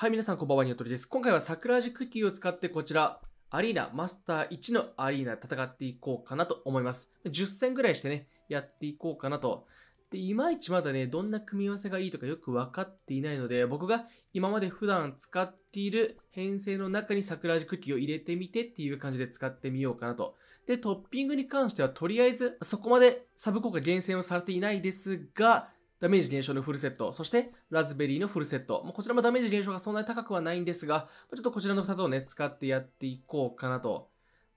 はい、皆さんこんばんは、ニワトリです。今回は桜味クッキーを使ってこちら、アリーナ、マスター1のアリーナ戦っていこうかなと思います。10戦ぐらいしてね、やっていこうかなと。で、いまいちまだね、どんな組み合わせがいいとかよくわかっていないので、僕が今まで普段使っている編成の中に桜味クッキーを入れてみてっていう感じで使ってみようかなと。で、トッピングに関してはとりあえずそこまでサブ効果厳選をされていないですが、ダメージ減少のフルセット、そしてラズベリーのフルセット。こちらもダメージ減少がそんなに高くはないんですが、ちょっとこちらの2つをね、使ってやっていこうかなと。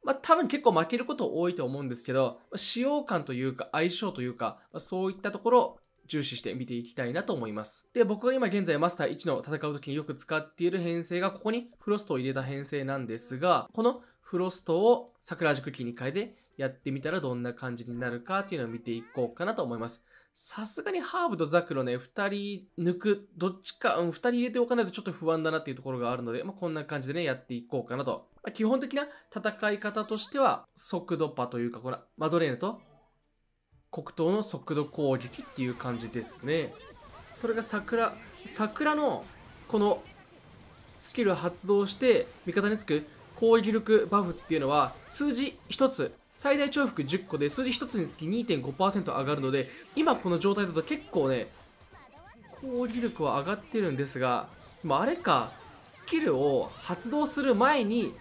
まあ多分結構負けること多いと思うんですけど、使用感というか相性というか、そういったところ重視して見ていきたいなと思います。で、僕が今現在マスター1の戦う時によく使っている編成が、ここにフロストを入れた編成なんですが、このフロストを桜軸ーに変えて、やってみたらどんな感じになるかっていうのを見ていこうかなと思います。さすがにハーブとザクロね、2人抜く、どっちか、うん、2人入れておかないとちょっと不安だなっていうところがあるので、まあ、こんな感じでね、やっていこうかなと。まあ、基本的な戦い方としては、速度パというか、これ、マドレーヌと黒糖の速度攻撃っていう感じですね。それが桜、桜のこのスキル発動して味方につく攻撃力バフっていうのは数字1つ最大重複10個で数字1つにつき2.5%上がるので今この状態だと結構ね攻撃力は上がってるんですがあれかスキルを発動する前に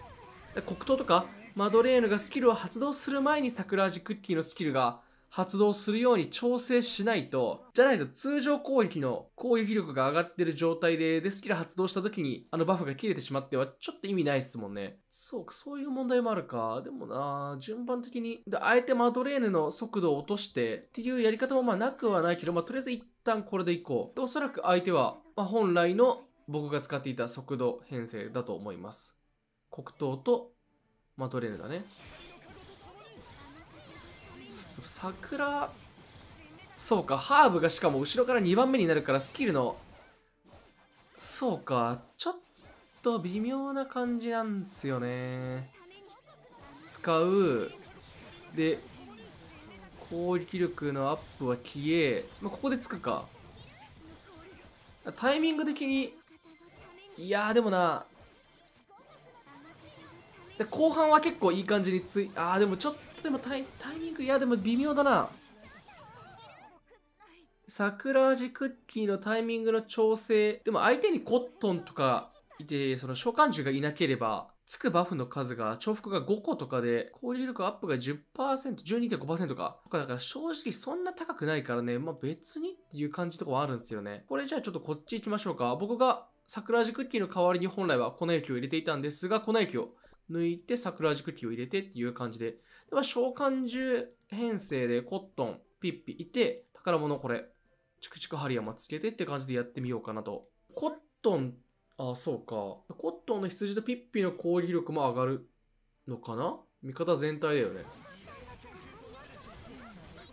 黒糖とかマドレーヌがスキルを発動する前に桜味クッキーのスキルが発動するように調整しないと、じゃないと通常攻撃の攻撃力が上がってる状態で、で、スキル発動した時にあのバフが切れてしまってはちょっと意味ないっすもんね。そうか、そういう問題もあるか。でもな順番的に。で、あえてマドレーヌの速度を落としてっていうやり方もまあなくはないけど、まあとりあえず一旦これでいこう。で、おそらく相手は、まあ、本来の僕が使っていた速度編成だと思います。黒糖とマドレーヌだね。桜そうかハーブがしかも後ろから2番目になるからスキルのそうかちょっと微妙な感じなんですよね使うで攻撃力のアップは消え、まあ、ここでつくかタイミング的にいやーでもなで後半は結構いい感じについああでもちょっでもタイタイミング、いやでも微妙だな。桜味クッキーのタイミングの調整。でも相手にコットンとかいて、その召喚獣がいなければ、つくバフの数が、重複が5個とかで、攻撃力アップが10%、12.5%か。とかだから正直そんな高くないからね、まあ別にっていう感じとかはあるんですよね。これじゃあちょっとこっち行きましょうか。僕が桜味クッキーの代わりに本来は粉雪を入れていたんですが、粉雪を抜いて桜軸機を入れてっていう感じで。では、召喚獣編成でコットン、ピッピいて、宝物これ、チクチクハリヤマつけてって感じでやってみようかなと。コットン、ああ、そうか。コットンの羊とピッピの攻撃力も上がるのかな味方全体だよね。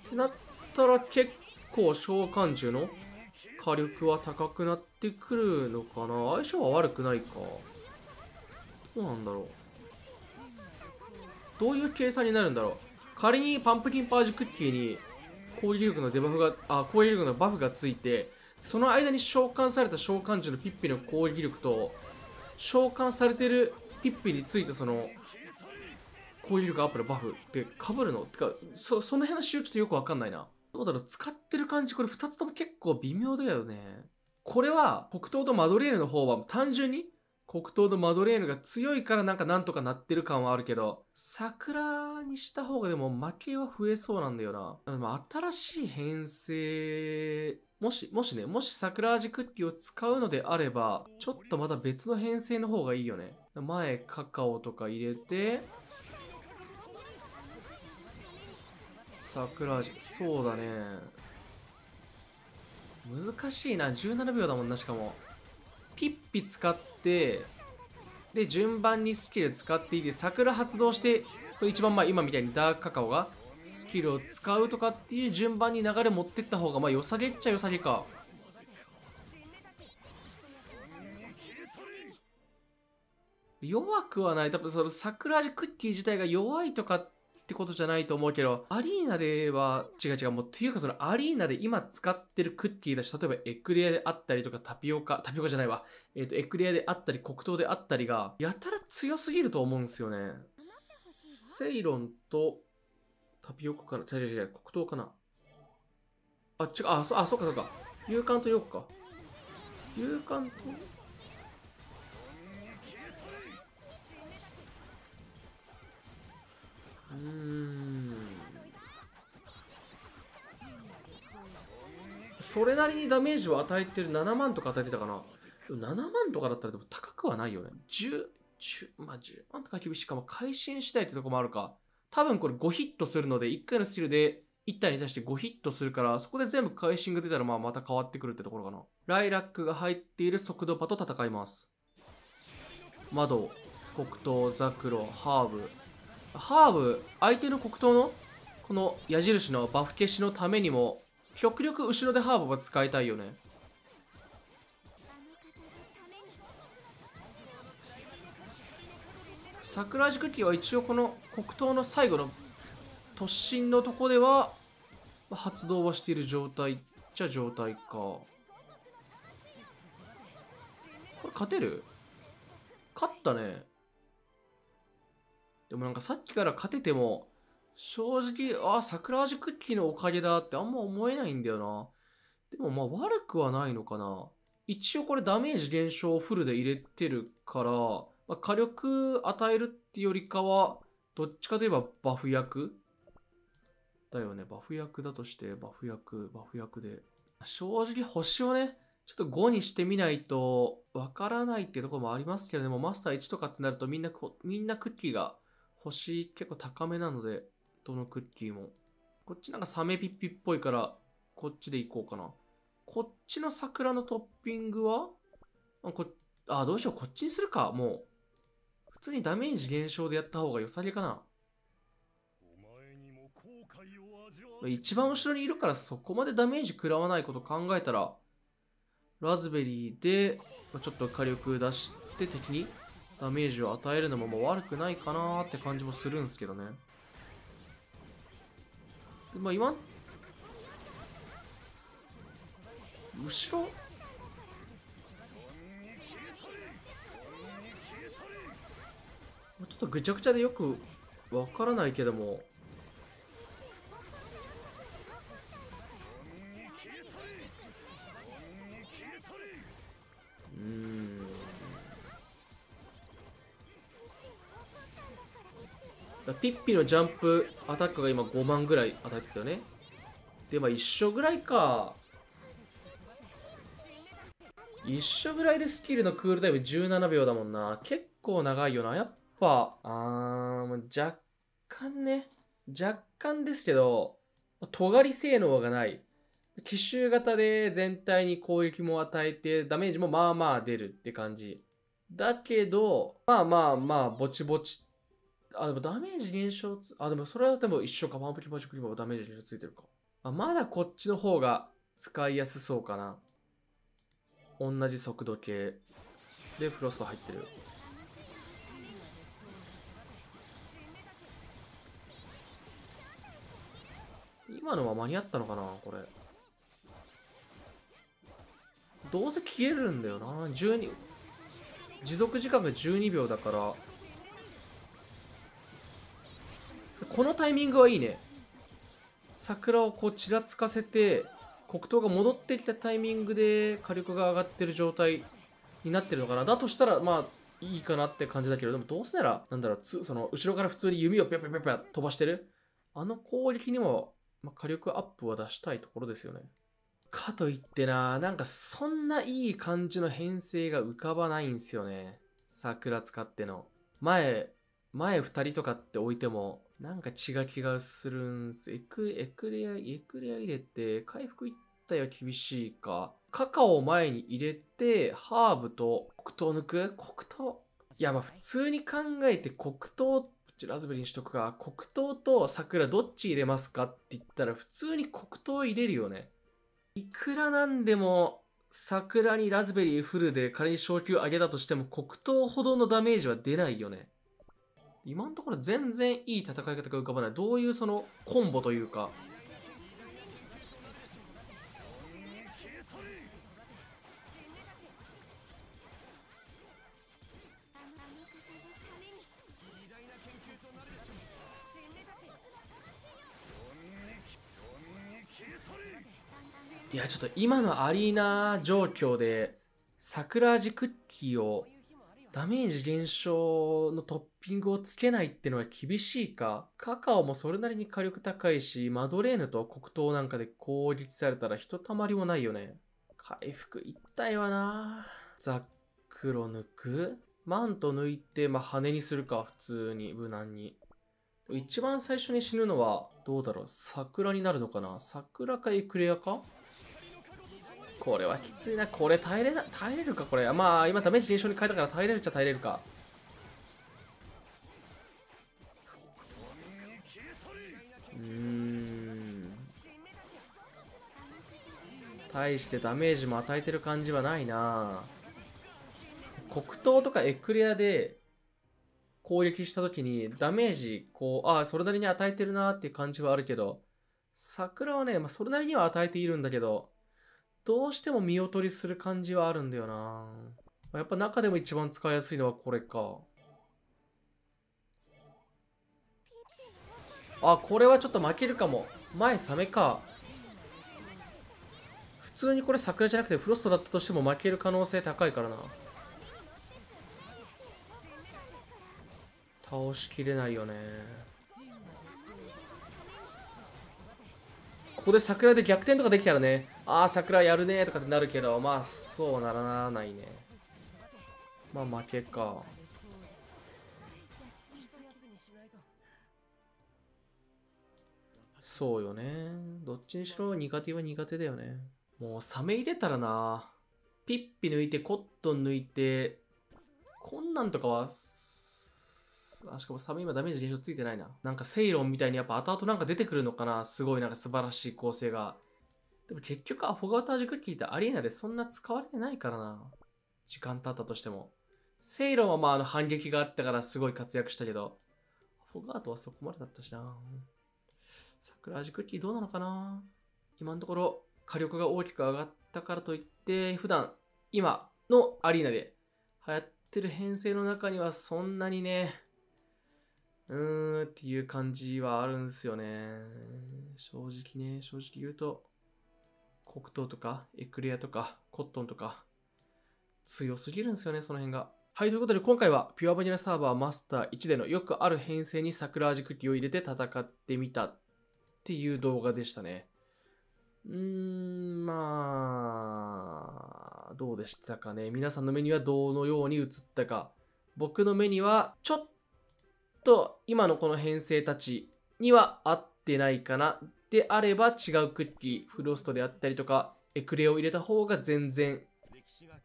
ってなったら結構召喚獣の火力は高くなってくるのかな相性は悪くないか。どうなんだろう。どういう計算になるんだろう仮にパンプキンパージュクッキーに攻撃力のデバフがあ攻撃力のバフがついてその間に召喚された召喚獣のピッピの攻撃力と召喚されてるピッピについたその攻撃力アップのバフってかぶるのってかそその辺の仕様ちょっとよくわかんないなどうだろう使ってる感じこれ2つとも結構微妙だよねこれは北東とマドレーヌの方は単純に黒糖のマドレーヌが強いからなんかなんとかなってる感はあるけど、桜にした方がでも負けは増えそうなんだよな。でも新しい編成、もし、もしね、もし桜味クッキーを使うのであれば、ちょっとまた別の編成の方がいいよね。前、カカオとか入れて、桜味、そうだね。難しいな、17秒だもんな、しかも。ピッピ使ってで順番にスキル使っていて桜発動して一番あ今みたいにダークカカオがスキルを使うとかっていう順番に流れ持ってった方がまあ良さげっちゃ良さげか弱くはない多分その桜味クッキー自体が弱いとかっってことじゃないと思うけど、アリーナでは、違う違う、もう、ていうかそのアリーナで今使ってるクッキーだし、例えばエクレアであったりとかタピオカ、タピオカじゃないわ、えっ、ー、と、エクレアであったり黒糖であったりが、やたら強すぎると思うんですよね。セイロンとタピオカかな違う違う違う、黒糖かなあ、違う、あ、そあそうかそっか。勇敢とヨーコか。勇敢とうーんそれなりにダメージを与えてる7万とか与えてたかな7万とかだったらでも高くはないよね10 10まあ10万とか厳しいかも会心したいってとこもあるか多分これ5ヒットするので1回のスキルで1体に対して5ヒットするからそこで全部会心が出たらまあまた変わってくるってところかなライラックが入っている速度パと戦います窓黒糖ザクロハーブハーブ相手の黒糖のこの矢印のバフ消しのためにも極力後ろでハーブは使いたいよね桜塾機は一応この黒糖の最後の突進のとこでは発動はしている状態っちゃ状態かこれ勝てる勝ったねでもなんかさっきから勝てても、正直、ああ、桜味クッキーのおかげだってあんま思えないんだよな。でもまあ悪くはないのかな。一応これダメージ減少をフルで入れてるから、まあ、火力与えるってよりかは、どっちかといえばバフ役だよね。バフ役だとして、バフ役、バフ役で。正直星をね、ちょっと5にしてみないとわからないってとこもありますけれど、もマスター1とかってなるとみんな、みんなクッキーが星結構高めなので、どのクッキーも。こっちなんかサメピッピっぽいから、こっちで行こうかな。こっちの桜のトッピングはあ、こ、あ、どうしよう。こっちにするか。もう。普通にダメージ減少でやった方が良さげかな。一番後ろにいるからそこまでダメージ食らわないこと考えたら、ラズベリーで、ちょっと火力出して敵にダメージを与えるのももう悪くないかなって感じもするんですけどねでまあ今後ろちょっとぐちゃぐちゃでよくわからないけどもピッピのジャンプアタックが今5万ぐらい与えてたよねでまあ一緒ぐらいか一緒ぐらいでスキルのクールタイム17秒だもんな結構長いよなやっぱあー若干ね若干ですけど尖り性能がない奇襲型で全体に攻撃も与えてダメージもまあまあ出るって感じだけどまあまあまあぼちぼちあ、でもダメージ減少つ、あ、でもそれはでも一緒か。ワンプリマジックリーはダメージ減少ついてるか。あ、まだこっちの方が使いやすそうかな。同じ速度計。で、フロスト入ってる。今のは間に合ったのかなこれ。どうせ消えるんだよな。12、持続時間が12秒だから、このタイミングはいいね桜をこうちらつかせて黒糖が戻ってきたタイミングで火力が上がってる状態になってるのかなだとしたらまあいいかなって感じだけどでもどうせならなんだろうその後ろから普通に弓をピャピャピャピャ飛ばしてるあの攻撃にも、まあ、火力アップは出したいところですよねかといってななんかそんないい感じの編成が浮かばないんすよね桜使っての前前2人とかって置いてもなんか違う気がするんす。エクエクレア、エクレア入れて、回復一体は厳しいか。カカオを前に入れて、ハーブと黒糖抜く黒糖いや、まあ普通に考えて黒糖っちラズベリーにしとくか。黒糖と桜どっち入れますかって言ったら普通に黒糖入れるよね。いくらなんでも桜にラズベリーフルで仮に昇級上げたとしても黒糖ほどのダメージは出ないよね。今のところ全然いい戦い方が浮かばない。どういうそのコンボというか。いや、ちょっと今のアリーナ状況で、桜地クッキーをダメージ減少のトッピングをつけないってのは厳しいか、カカオもそれなりに火力高いし、マドレーヌと黒糖なんかで攻撃されたらひとたまりもないよね。回復一体はなザックロ抜くマント抜いて、まあ、羽にするか、普通に、無難に。一番最初に死ぬのは、どうだろう桜になるのかな桜かエクレアかこれはきついな。これ耐えれな、耐えれるかこれ。まあ、今ダメージ印象に変えたから耐えれるっちゃ耐えれるか。うーん。対してダメージも与えてる感じはないな黒糖とかエクレアで攻撃した時にダメージ、こう、ああ、それなりに与えてるなっていう感じはあるけど、桜はね、まあ、それなりには与えているんだけど、どうしても見劣りする感じはあるんだよな。やっぱ中でも一番使いやすいのはこれか。あ、これはちょっと負けるかも。前サメか。普通にこれ桜じゃなくてフロストだったとしても負ける可能性高いからな。倒しきれないよね。ここで桜で逆転とかできたらね、ああ、桜やるねとかってなるけど、まあ、そうならないね。まあ、負けか。そうよね。どっちにしろ苦手は苦手だよね。もうサメ入れたらな。ピッピ抜いて、コットン抜いて、こんなんとかは、あ、しかもサメ今ダメージ減少ついてないな。なんかセイロンみたいにやっぱ後々なんか出てくるのかな。すごいなんか素晴らしい構成が。でも結局アフォガータ味クッキーってアリーナでそんな使われてないからな。時間経ったとしても。セイロンはまああの反撃があったからすごい活躍したけど、アフォガートはそこまでだったしな。桜味クッキーどうなのかな今のところ火力が大きく上がったからといって、普段今のアリーナで流行ってる編成の中にはそんなにね、うーんっていう感じはあるんですよね。正直ね、正直言うと。黒糖とか、エクレアとか、コットンとか、強すぎるんですよね、その辺が。はい、ということで今回はピュアバニラサーバーマスター1でのよくある編成に桜味クッキーを入れて戦ってみたっていう動画でしたね。うーん、まあ、どうでしたかね。皆さんの目にはどのように映ったか。僕の目にはちょっと今のこの編成たちには合ってないかなであれば違うクッキー、フロストであったりとか、エクレを入れた方が全然、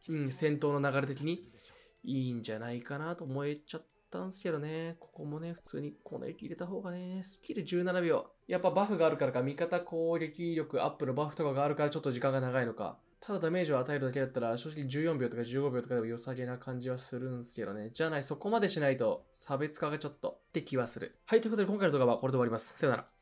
うん、戦闘の流れ的にいいんじゃないかなと思えちゃったんすけどね。ここもね、普通にこの駅入れた方がね、スキル17秒。やっぱバフがあるからか、味方攻撃力アップのバフとかがあるからちょっと時間が長いのか。ただダメージを与えるだけだったら、正直14秒とか15秒とかでも良さげな感じはするんですけどね。じゃない、そこまでしないと差別化がちょっとって気はする。はい、ということで今回の動画はこれで終わります。さよなら。